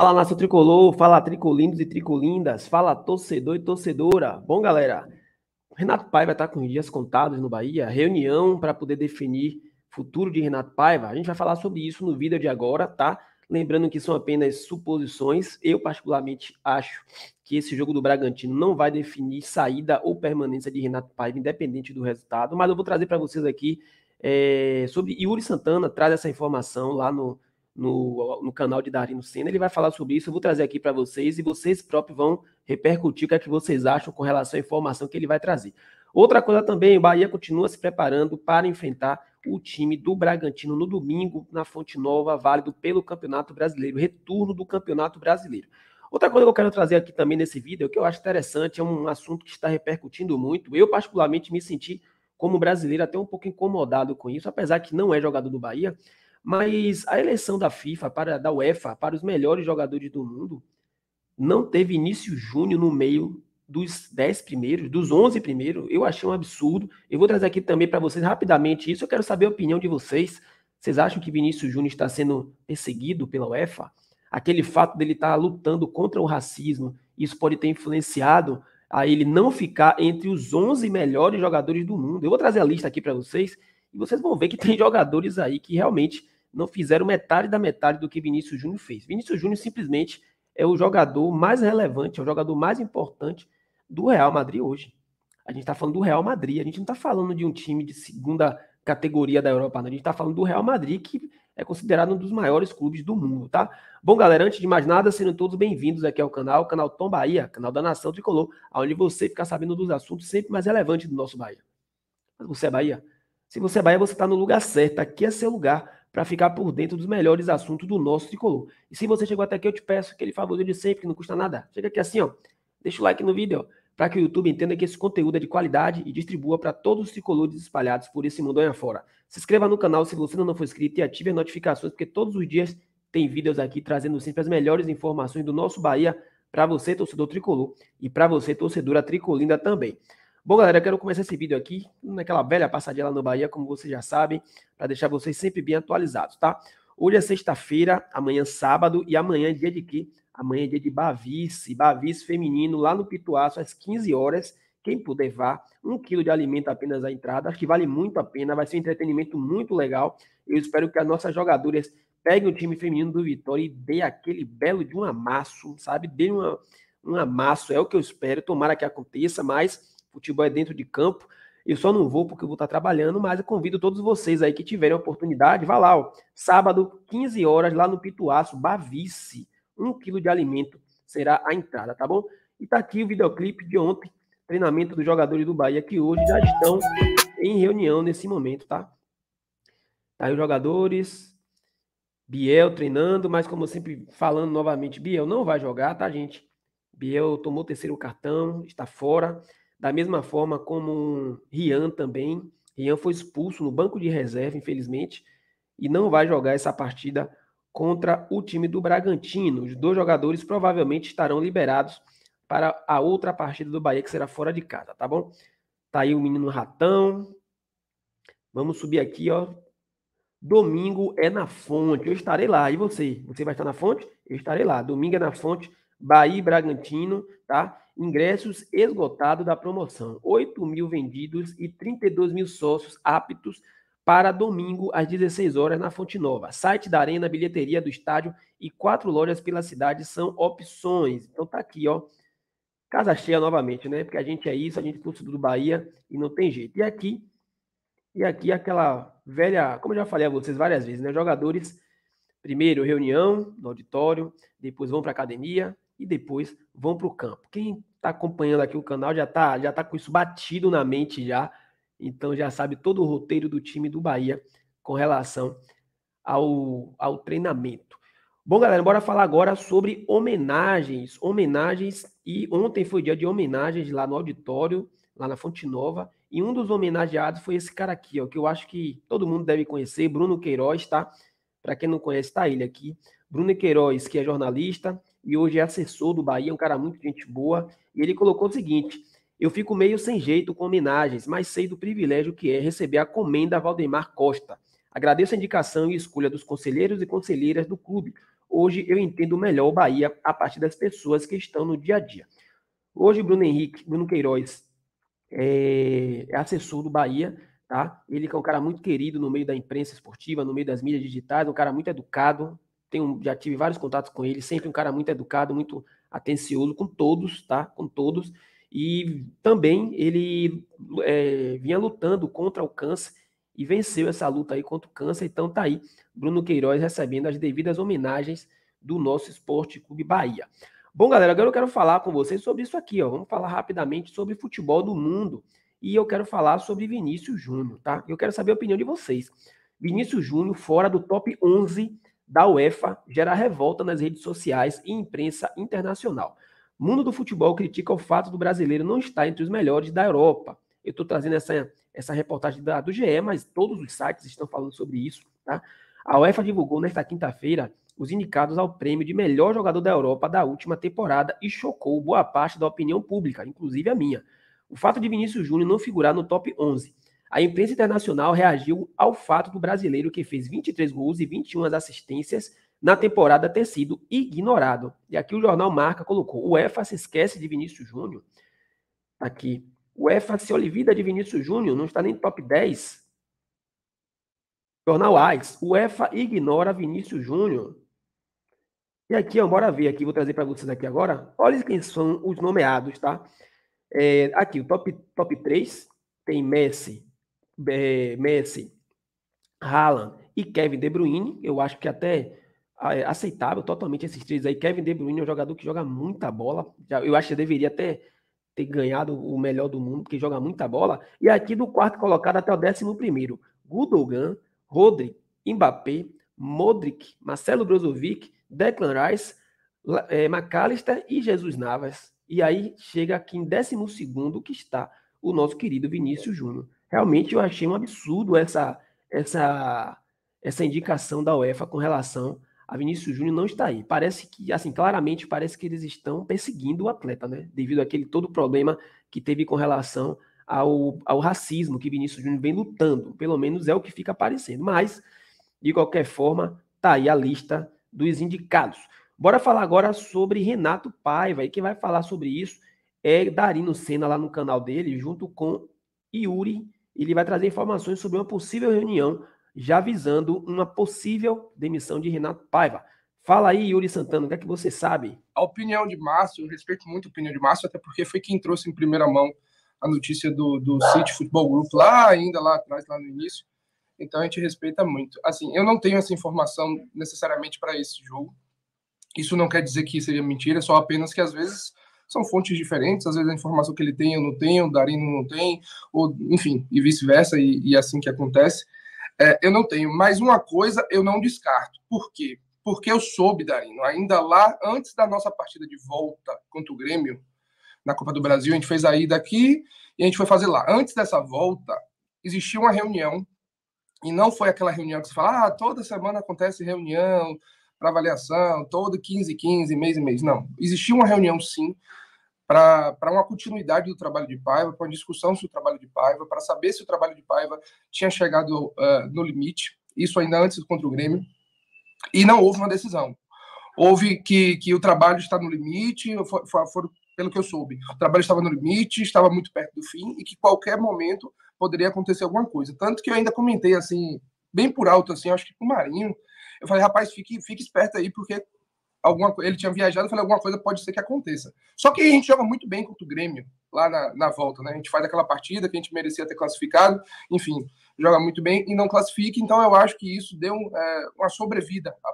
Fala nossa tricolor, fala tricolindos e tricolindas, fala torcedor e torcedora. Bom, galera, Renato Paiva está com os dias contados no Bahia, reunião para poder definir futuro de Renato Paiva. A gente vai falar sobre isso no vídeo de agora, tá? Lembrando que são apenas suposições. Eu particularmente acho que esse jogo do Bragantino não vai definir saída ou permanência de Renato Paiva, independente do resultado. Mas eu vou trazer para vocês aqui é, sobre Yuri Santana traz essa informação lá no no, no canal de Darino Senna, ele vai falar sobre isso, eu vou trazer aqui para vocês e vocês próprios vão repercutir o que é que vocês acham com relação à informação que ele vai trazer. Outra coisa também, o Bahia continua se preparando para enfrentar o time do Bragantino no domingo na Fonte Nova, válido pelo Campeonato Brasileiro, retorno do Campeonato Brasileiro. Outra coisa que eu quero trazer aqui também nesse vídeo, que eu acho interessante, é um assunto que está repercutindo muito. Eu, particularmente, me senti, como brasileiro, até um pouco incomodado com isso, apesar que não é jogador do Bahia, mas a eleição da FIFA, para, da UEFA, para os melhores jogadores do mundo, não teve início junho no meio dos 10 primeiros, dos 11 primeiros. Eu achei um absurdo. Eu vou trazer aqui também para vocês rapidamente isso. Eu quero saber a opinião de vocês. Vocês acham que Vinícius Júnior está sendo perseguido pela UEFA? Aquele fato dele estar tá lutando contra o racismo, isso pode ter influenciado a ele não ficar entre os 11 melhores jogadores do mundo. Eu vou trazer a lista aqui para vocês e vocês vão ver que tem jogadores aí que realmente não fizeram metade da metade do que Vinícius Júnior fez. Vinícius Júnior simplesmente é o jogador mais relevante, é o jogador mais importante do Real Madrid hoje. A gente está falando do Real Madrid, a gente não está falando de um time de segunda categoria da Europa, não. a gente está falando do Real Madrid, que é considerado um dos maiores clubes do mundo, tá? Bom, galera, antes de mais nada, sejam todos bem-vindos aqui ao canal, canal Tom Bahia, canal da Nação Tricolor, onde você fica sabendo dos assuntos sempre mais relevantes do nosso Bahia. Mas você é Bahia? Se você é Bahia, você está no lugar certo. Aqui é seu lugar para ficar por dentro dos melhores assuntos do nosso tricolor. E se você chegou até aqui, eu te peço aquele favorito de sempre, que não custa nada. Chega aqui assim, ó. Deixa o like no vídeo, para que o YouTube entenda que esse conteúdo é de qualidade e distribua para todos os tricolores espalhados por esse aí afora Se inscreva no canal se você ainda não for inscrito e ative as notificações, porque todos os dias tem vídeos aqui trazendo sempre as melhores informações do nosso Bahia para você, torcedor tricolor, e para você, torcedora tricolinda também. Bom, galera, eu quero começar esse vídeo aqui naquela velha passadinha lá no Bahia, como vocês já sabem, para deixar vocês sempre bem atualizados, tá? Hoje é sexta-feira, amanhã é sábado e amanhã é dia de quê? Amanhã é dia de Bavice, Bavice feminino lá no Pituaço às 15 horas. Quem puder vá, um quilo de alimento apenas à entrada, acho que vale muito a pena, vai ser um entretenimento muito legal. Eu espero que as nossas jogadoras peguem o time feminino do Vitória e dê aquele belo de um amasso, sabe? Dê uma, um amasso, é o que eu espero, tomara que aconteça, mas futebol é dentro de campo. Eu só não vou porque eu vou estar trabalhando, mas eu convido todos vocês aí que tiverem oportunidade, vá lá, ó, sábado, 15 horas, lá no Pituaço, Bavice. Um quilo de alimento será a entrada, tá bom? E tá aqui o videoclipe de ontem, treinamento dos jogadores do Bahia, que hoje já estão em reunião nesse momento, tá? Tá aí os jogadores, Biel treinando, mas como sempre falando novamente, Biel não vai jogar, tá, gente? Biel tomou terceiro cartão, está fora. Da mesma forma como o Rian também. Rian foi expulso no banco de reserva, infelizmente, e não vai jogar essa partida contra o time do Bragantino. Os dois jogadores provavelmente estarão liberados para a outra partida do Bahia, que será fora de casa, tá bom? Tá aí o menino ratão. Vamos subir aqui, ó. Domingo é na fonte. Eu estarei lá. E você? Você vai estar na fonte? Eu estarei lá. Domingo é na fonte. Bahia e Bragantino, tá? ingressos esgotados da promoção. 8 mil vendidos e 32 mil sócios aptos para domingo às 16 horas na Fonte Nova. Site da Arena, bilheteria do estádio e quatro lojas pela cidade são opções. Então tá aqui, ó. Casa cheia novamente, né? Porque a gente é isso, a gente é do Bahia e não tem jeito. E aqui, e aqui aquela velha, como eu já falei a vocês várias vezes, né? Jogadores, primeiro reunião no auditório, depois vão para academia, e depois vão para o campo. Quem está acompanhando aqui o canal já está já tá com isso batido na mente já, então já sabe todo o roteiro do time do Bahia com relação ao, ao treinamento. Bom, galera, bora falar agora sobre homenagens. Homenagens, e ontem foi dia de homenagens lá no auditório, lá na Fonte Nova, e um dos homenageados foi esse cara aqui, ó, que eu acho que todo mundo deve conhecer, Bruno Queiroz, tá? Para quem não conhece, tá ele aqui. Bruno Queiroz, que é jornalista, e hoje é assessor do Bahia, um cara muito gente boa, e ele colocou o seguinte: eu fico meio sem jeito com homenagens, mas sei do privilégio que é receber a comenda Valdemar Costa. Agradeço a indicação e escolha dos conselheiros e conselheiras do clube. Hoje eu entendo melhor o Bahia a partir das pessoas que estão no dia a dia. Hoje, Bruno Henrique, Bruno Queiroz é, é assessor do Bahia, tá? Ele é um cara muito querido no meio da imprensa esportiva, no meio das mídias digitais, um cara muito educado, tenho, já tive vários contatos com ele, sempre um cara muito educado, muito atencioso com todos, tá? Com todos. E também ele é, vinha lutando contra o câncer e venceu essa luta aí contra o câncer. Então tá aí, Bruno Queiroz recebendo as devidas homenagens do nosso Esporte Clube Bahia. Bom, galera, agora eu quero falar com vocês sobre isso aqui, ó. Vamos falar rapidamente sobre futebol do mundo. E eu quero falar sobre Vinícius Júnior, tá? Eu quero saber a opinião de vocês. Vinícius Júnior fora do top 11 da UEFA gera revolta nas redes sociais e imprensa internacional. Mundo do futebol critica o fato do brasileiro não estar entre os melhores da Europa. Eu estou trazendo essa, essa reportagem da, do GE, mas todos os sites estão falando sobre isso. Tá? A UEFA divulgou nesta quinta-feira os indicados ao prêmio de melhor jogador da Europa da última temporada e chocou boa parte da opinião pública, inclusive a minha. O fato de Vinícius Júnior não figurar no top 11 a imprensa internacional reagiu ao fato do brasileiro que fez 23 gols e 21 assistências na temporada ter sido ignorado. E aqui o jornal Marca colocou: o EFA se esquece de Vinícius Júnior. Aqui. O EFA se olvida de Vinícius Júnior, não está nem top 10. Jornal AIS. O EFA ignora Vinícius Júnior. E aqui, ó, bora ver aqui, vou trazer para vocês aqui agora. Olha quem são os nomeados, tá? É, aqui, o top, top 3 tem Messi, é, Messi, Haaland e Kevin De Bruyne, eu acho que até é aceitável totalmente esses três aí. Kevin De Bruyne é um jogador que joga muita bola. Eu acho que deveria até ter ganhado o melhor do mundo, porque joga muita bola. E aqui do quarto colocado até o décimo primeiro, Gudogan, Rodri, Mbappé, Modric, Marcelo Brozovic, Declan Rice, é, McAllister e Jesus Navas. E aí chega aqui em décimo segundo que está o nosso querido Vinícius Júnior realmente eu achei um absurdo essa essa essa indicação da UEFA com relação a Vinícius Júnior não está aí. Parece que, assim, claramente parece que eles estão perseguindo o atleta, né? Devido àquele todo problema que teve com relação ao, ao racismo que Vinícius Júnior vem lutando. Pelo menos é o que fica aparecendo. Mas, de qualquer forma, tá aí a lista dos indicados. Bora falar agora sobre Renato Paiva. E quem vai falar sobre isso é Darino Senna lá no canal dele, junto com Yuri ele vai trazer informações sobre uma possível reunião, já avisando uma possível demissão de Renato Paiva. Fala aí, Yuri Santana, o que é que você sabe? A opinião de Márcio, eu respeito muito a opinião de Márcio, até porque foi quem trouxe em primeira mão a notícia do, do City Futebol Group lá ainda, lá atrás, lá no início. Então a gente respeita muito. Assim, eu não tenho essa informação necessariamente para esse jogo. Isso não quer dizer que seria mentira, só apenas que às vezes são fontes diferentes, às vezes a informação que ele tem eu não tenho, o Darino não tem, ou enfim, e vice-versa, e, e, é assim que acontece. É, eu não tenho, mas uma coisa eu não descarto. Por quê? Porque eu soube, Darino, ainda lá, antes da nossa partida de volta contra o Grêmio, na Copa do Brasil, a gente fez a ida aqui e a gente foi fazer lá. Antes dessa volta, existia uma reunião, e não foi aquela reunião que você fala, ah, toda semana acontece reunião, para avaliação, todo 15, 15, mês e mês. Não. Existia uma reunião, sim, para uma continuidade do trabalho de Paiva, para uma discussão sobre o trabalho de Paiva, para saber se o trabalho de Paiva tinha chegado uh, no limite, isso ainda antes contra o Grêmio, e não houve uma decisão. Houve que, que o trabalho está no limite, foi pelo que eu soube, o trabalho estava no limite, estava muito perto do fim, e que qualquer momento poderia acontecer alguma coisa. Tanto que eu ainda comentei, assim, bem por alto, assim, acho que com o Marinho, eu falei, rapaz, fique, fique esperto aí, porque alguma ele tinha viajado, eu falei, alguma coisa pode ser que aconteça. Só que a gente joga muito bem contra o Grêmio lá na, na volta, né? A gente faz aquela partida que a gente merecia ter classificado, enfim, joga muito bem e não classifica, então eu acho que isso deu é, uma sobrevida a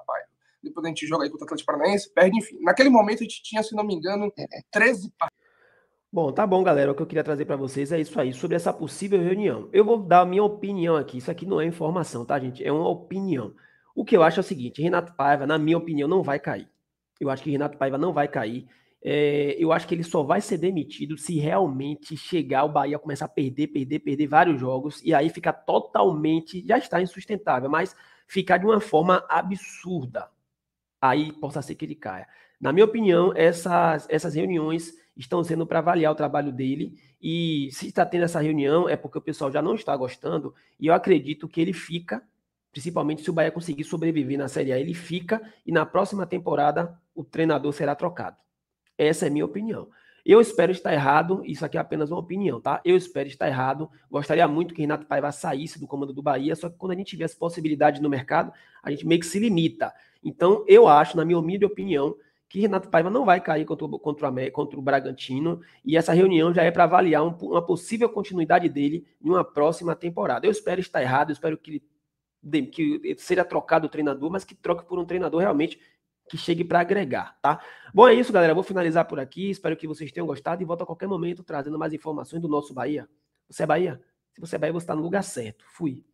Depois a gente joga aí contra o Atlético Paranaense, perde, enfim. Naquele momento a gente tinha, se não me engano, 13 partidas. Bom, tá bom, galera. O que eu queria trazer para vocês é isso aí, sobre essa possível reunião. Eu vou dar a minha opinião aqui. Isso aqui não é informação, tá, gente? É uma opinião. O que eu acho é o seguinte: Renato Paiva, na minha opinião, não vai cair. Eu acho que Renato Paiva não vai cair. É, eu acho que ele só vai ser demitido se realmente chegar o Bahia começar a perder, perder, perder vários jogos e aí ficar totalmente, já está insustentável, mas ficar de uma forma absurda. Aí possa ser que ele caia. Na minha opinião, essas, essas reuniões estão sendo para avaliar o trabalho dele e se está tendo essa reunião é porque o pessoal já não está gostando e eu acredito que ele fica Principalmente se o Bahia conseguir sobreviver na Série A, ele fica e na próxima temporada o treinador será trocado. Essa é a minha opinião. Eu espero estar errado, isso aqui é apenas uma opinião, tá? Eu espero estar errado. Gostaria muito que Renato Paiva saísse do comando do Bahia, só que quando a gente vê as possibilidades no mercado, a gente meio que se limita. Então, eu acho, na minha humilde opinião, que Renato Paiva não vai cair contra o, contra o, contra o Bragantino e essa reunião já é para avaliar um, uma possível continuidade dele em uma próxima temporada. Eu espero estar errado, eu espero que ele que seja trocado o treinador, mas que troque por um treinador realmente que chegue para agregar, tá? Bom, é isso, galera. Vou finalizar por aqui. Espero que vocês tenham gostado e volto a qualquer momento trazendo mais informações do nosso Bahia. Você é Bahia? Se você é Bahia, você está no lugar certo. Fui.